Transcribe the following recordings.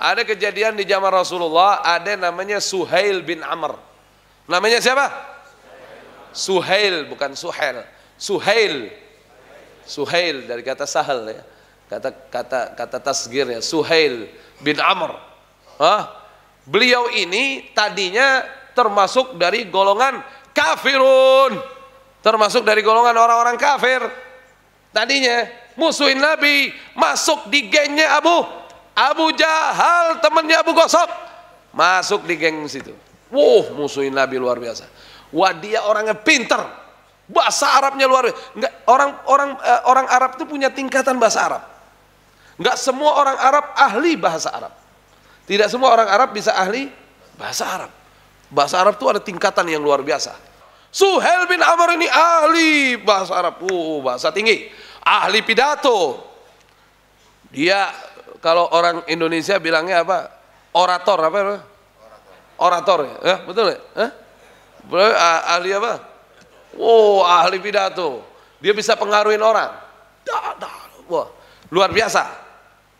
Ada kejadian di zaman Rasulullah, ada namanya Suhail bin Amr. Namanya siapa? Suhail, bukan Suhail. Suhail. Suhail dari kata sahal ya. Kata kata kata tasgir ya, Suhail bin Amr. Hah? Beliau ini tadinya termasuk dari golongan kafirun. Termasuk dari golongan orang-orang kafir. Tadinya musuhin Nabi, masuk di gengnya Abu Abu Jahal temannya Abu Gosok masuk di geng situ. Wow, musuhin Nabi luar biasa. Wah, dia orangnya pinter. Bahasa Arabnya luar biasa. Enggak, orang orang eh, orang Arab itu punya tingkatan bahasa Arab. Enggak semua orang Arab ahli bahasa Arab. Tidak semua orang Arab bisa ahli bahasa Arab. Bahasa Arab itu ada tingkatan yang luar biasa. Suhel bin Amr ini ahli bahasa Arab. Uh, bahasa tinggi. Ahli pidato. Dia kalau orang Indonesia bilangnya apa? Orator apa? Orator, orator ya? Eh, betul ya? Eh? eh ah, ahli apa? Wow, ahli pidato. Dia bisa pengaruhi orang. wah, luar biasa.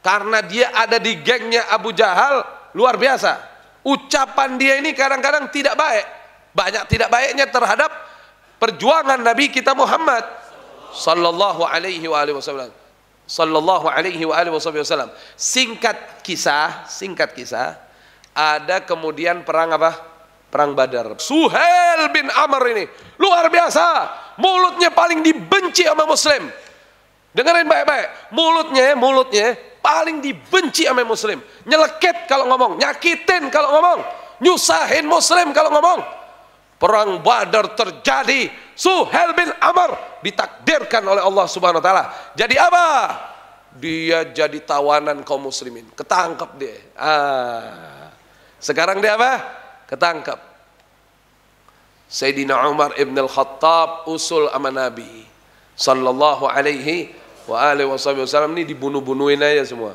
Karena dia ada di gengnya Abu Jahal, luar biasa. Ucapan dia ini kadang-kadang tidak baik. Banyak tidak baiknya terhadap perjuangan Nabi kita Muhammad sallallahu alaihi wasallam sallallahu alaihi wa alihi wasallam. Singkat kisah, singkat kisah, ada kemudian perang apa? Perang Badar. Suhail bin Amr ini luar biasa. Mulutnya paling dibenci sama muslim. Dengerin baik-baik. Mulutnya, mulutnya paling dibenci sama muslim. Nyeleket kalau ngomong, nyakitin kalau ngomong, nyusahin muslim kalau ngomong. Perang Badar terjadi Suhel bin Amr ditakdirkan oleh Allah Subhanahu wa taala. Jadi apa? Dia jadi tawanan kaum muslimin. Ketangkap dia. Ah. Sekarang dia apa? Ketangkap. Sayyidina Umar ibn al-Khattab usul ama Nabi sallallahu alaihi wa alihi wasallam ini dibunuh-bunuhin aja semua.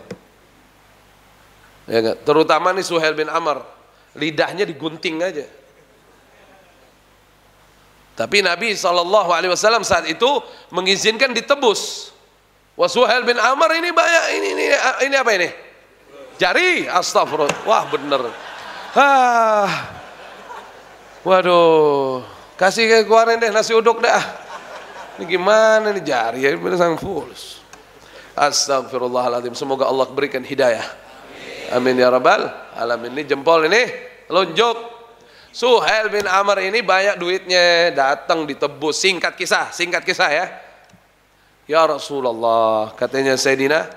Ya, terutama nih Suhail bin Amr lidahnya digunting aja tapi Nabi saw saat itu mengizinkan ditebus. Wasuhel bin Amr ini banyak ini ini ini apa ini? Jari, astagfirullah. Wah bener. Ah. Waduh, kasih ke keluarin deh nasi uduk dah. Ini gimana ini jari ya bener sang fulus. Astagfirullahaladzim. Semoga Allah berikan hidayah. Amin ya rabbal alamin. Ini jempol ini Lonjok. Suhail bin Amr ini banyak duitnya, datang ditebus. Singkat kisah, singkat kisah ya. Ya Rasulullah, katanya Sayyidina.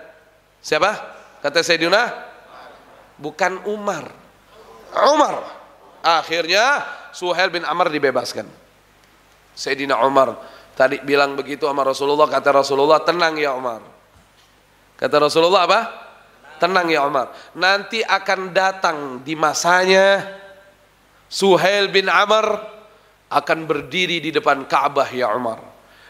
Siapa? Kata Sayyidina? Bukan Umar. Umar. Akhirnya Suhail bin Amr dibebaskan. Sayyidina Umar tadi bilang begitu sama Rasulullah, kata Rasulullah, tenang ya Umar. Kata Rasulullah apa? Tenang ya Umar. Nanti akan datang di masanya Suhail bin Amr akan berdiri di depan Ka'bah ya Umar.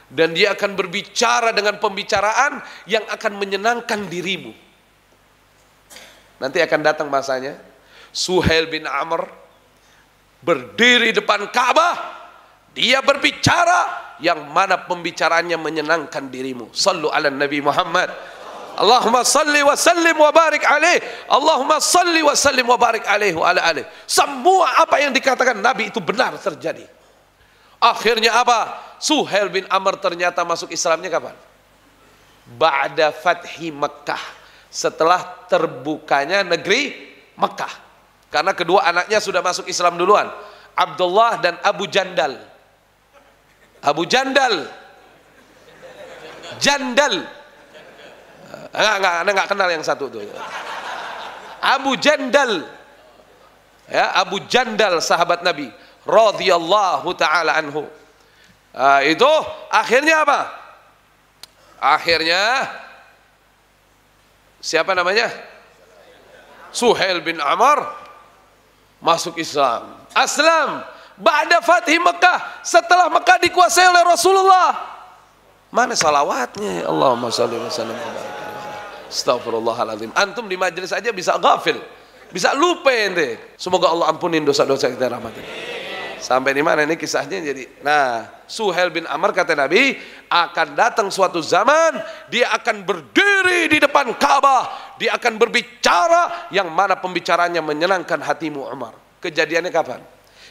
Dan dia akan berbicara dengan pembicaraan yang akan menyenangkan dirimu. Nanti akan datang masanya. Suhail bin Amr berdiri depan Ka'bah. Dia berbicara yang mana pembicaraannya menyenangkan dirimu. Sallu ala Nabi Muhammad Allahumma salli wa sallim wa barik alaih. Allahumma salli wa sallim wa barik alaih wa ala alaih. Semua apa yang dikatakan Nabi itu benar terjadi. Akhirnya apa? Suhail bin Amr ternyata masuk Islamnya kapan? Ba'da fathi Mekah. Setelah terbukanya negeri Mekah. Karena kedua anaknya sudah masuk Islam duluan. Abdullah dan Abu Jandal. Abu Jandal. Jandal Enggak, enggak, Anda enggak kenal yang satu tuh. Abu Jandal. Ya, Abu Jandal sahabat Nabi radhiyallahu taala anhu. Uh, itu akhirnya apa? Akhirnya siapa namanya? Suhail bin Amr masuk Islam. Aslam ba'da fathi Mekah setelah Mekah dikuasai oleh Rasulullah. Mana salawatnya? Ya Allahumma salli wa sallim Astagfirullahaladzim. Antum di majelis aja bisa gafil, Bisa lupa ente. Semoga Allah ampunin dosa-dosa kita rahmatin. Sampai di mana ini kisahnya jadi. Nah, Suhel bin Amr kata Nabi, akan datang suatu zaman dia akan berdiri di depan Ka'bah, dia akan berbicara yang mana pembicaranya menyenangkan hatimu Umar. Kejadiannya kapan?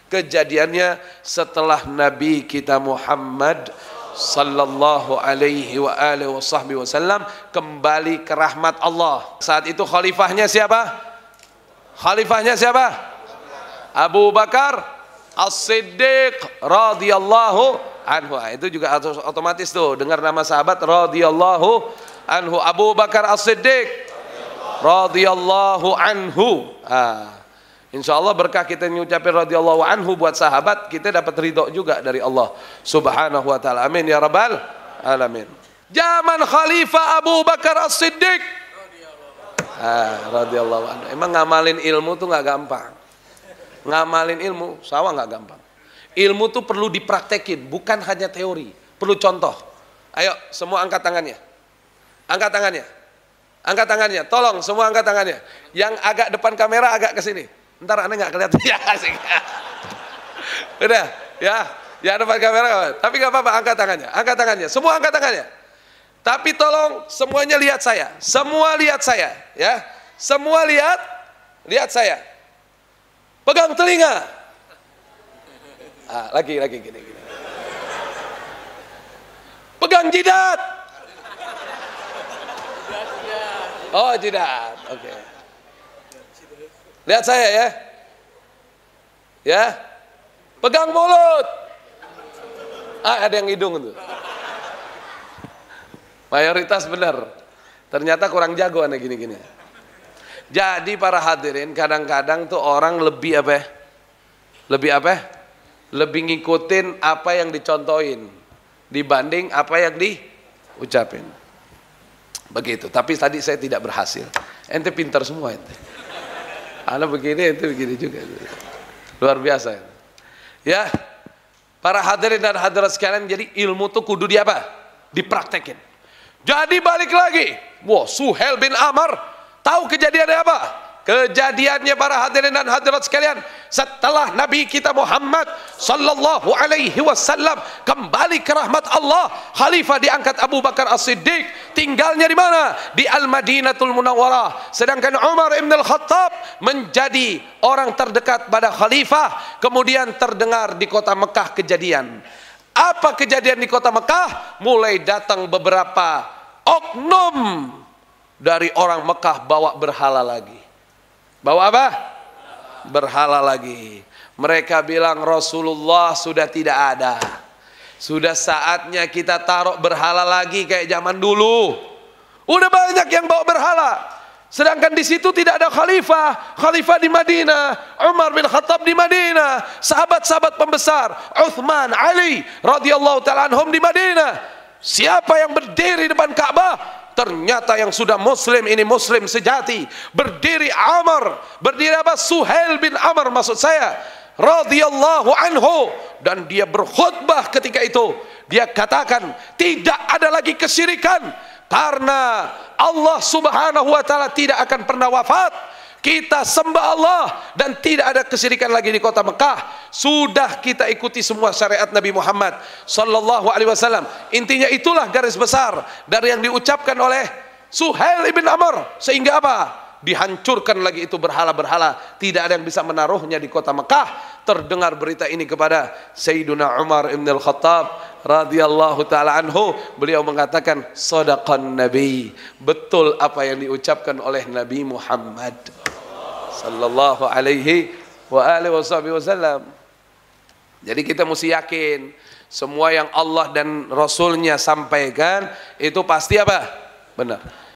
Kejadiannya setelah Nabi kita Muhammad sallallahu alaihi wa alihi wa sahbihi wasallam kembali ke rahmat Allah. Saat itu khalifahnya siapa? Khalifahnya siapa? Abu Bakar As-Siddiq radhiyallahu anhu. Ah, itu juga otomatis tuh dengar nama sahabat radhiyallahu anhu Abu Bakar As-Siddiq radhiyallahu anhu. Ah. Insya Allah berkah kita mengucapkan radhiyallahu anhu buat sahabat, kita dapat ridho juga dari Allah subhanahu wa ta'ala. Amin ya rabbal alamin. Zaman Khalifah Abu Bakar As-Siddiq. Ah, anhu. Emang ngamalin ilmu tuh nggak gampang. Ngamalin ilmu, sawah nggak gampang. Ilmu tuh perlu dipraktekin, bukan hanya teori. Perlu contoh. Ayo, semua angkat tangannya. Angkat tangannya. Angkat tangannya. Tolong semua angkat tangannya. Yang agak depan kamera agak ke sini. Ntar anda nggak kelihatan. Ya asik. Udah, ya. Ya depan kamera, kawan. tapi nggak apa-apa. Angkat tangannya, angkat tangannya. Semua angkat tangannya. Tapi tolong semuanya lihat saya. Semua lihat saya, ya. Semua lihat, lihat saya. Pegang telinga. Ah, lagi, lagi, gini, gini. Pegang jidat. Oh jidat, oke. Okay. Lihat saya ya. Ya. Pegang mulut. Ah, ada yang hidung itu. Mayoritas benar. Ternyata kurang jago aneh gini-gini. Jadi para hadirin kadang-kadang tuh orang lebih apa ya? Lebih apa ya? Lebih ngikutin apa yang dicontohin dibanding apa yang diucapin. Begitu. Tapi tadi saya tidak berhasil. Ente pintar semua ente. Anak begini itu begini juga. Luar biasa. Ya, para hadirin dan hadirat sekalian, jadi ilmu tuh kudu di apa? Dipraktekin. Jadi balik lagi. Wah, Suhel bin Amar tahu kejadiannya apa? Kejadiannya para hadirin dan hadirat sekalian, setelah Nabi kita Muhammad sallallahu alaihi wasallam kembali ke rahmat Allah, khalifah diangkat Abu Bakar As-Siddiq, tinggalnya di mana? Di Al-Madinatul Munawwarah. Sedangkan Umar bin Al-Khattab menjadi orang terdekat pada khalifah, kemudian terdengar di kota Mekah kejadian. Apa kejadian di kota Mekah? Mulai datang beberapa oknum dari orang Mekah bawa berhala lagi. Bawa apa? Berhala lagi. Mereka bilang Rasulullah sudah tidak ada. Sudah saatnya kita taruh berhala lagi kayak zaman dulu. Udah banyak yang bawa berhala. Sedangkan di situ tidak ada khalifah. Khalifah di Madinah, Umar bin Khattab di Madinah, sahabat-sahabat pembesar, Uthman, Ali radhiyallahu taala anhum di Madinah. Siapa yang berdiri depan Ka'bah ternyata yang sudah muslim ini muslim sejati berdiri Amr berdiri apa Suhail bin Amr maksud saya radhiyallahu anhu dan dia berkhutbah ketika itu dia katakan tidak ada lagi kesirikan, karena Allah Subhanahu wa taala tidak akan pernah wafat Kita sembah Allah dan tidak ada kesirikan lagi di kota Mekah. Sudah kita ikuti semua syariat Nabi Muhammad sallallahu alaihi wasallam. Intinya itulah garis besar dari yang diucapkan oleh Suhail bin Amr sehingga apa? dihancurkan lagi itu berhala-berhala. Tidak ada yang bisa menaruhnya di kota Mekah. Terdengar berita ini kepada Sayyiduna Umar ibn al-Khattab radhiyallahu taala anhu. Beliau mengatakan, "Sadaqan Nabi." Betul apa yang diucapkan oleh Nabi Muhammad sallallahu alaihi wa alihi Jadi kita mesti yakin semua yang Allah dan Rasulnya sampaikan itu pasti apa? Benar.